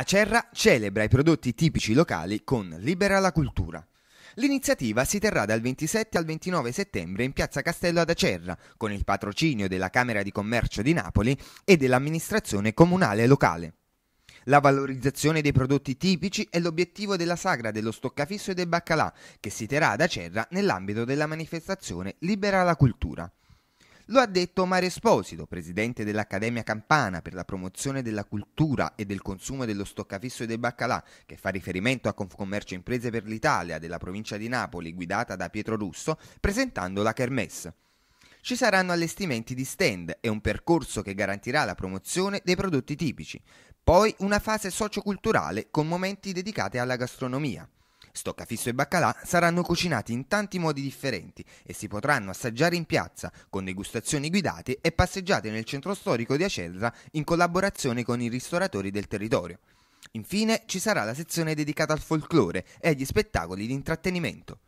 Acerra celebra i prodotti tipici locali con Libera la Cultura. L'iniziativa si terrà dal 27 al 29 settembre in piazza Castello ad Acerra, con il patrocinio della Camera di Commercio di Napoli e dell'amministrazione comunale locale. La valorizzazione dei prodotti tipici è l'obiettivo della sagra dello stoccafisso e del baccalà, che si terrà ad Acerra nell'ambito della manifestazione Libera la Cultura. Lo ha detto Mario Esposito, presidente dell'Accademia Campana per la promozione della cultura e del consumo dello stoccafisso e del baccalà, che fa riferimento a Confcommercio Imprese per l'Italia della provincia di Napoli guidata da Pietro Russo, presentando la Kermesse. Ci saranno allestimenti di stand e un percorso che garantirà la promozione dei prodotti tipici. Poi una fase socioculturale con momenti dedicati alla gastronomia. Stoccafisso e baccalà saranno cucinati in tanti modi differenti e si potranno assaggiare in piazza con degustazioni guidate e passeggiate nel centro storico di Acerra in collaborazione con i ristoratori del territorio. Infine ci sarà la sezione dedicata al folklore e agli spettacoli di intrattenimento.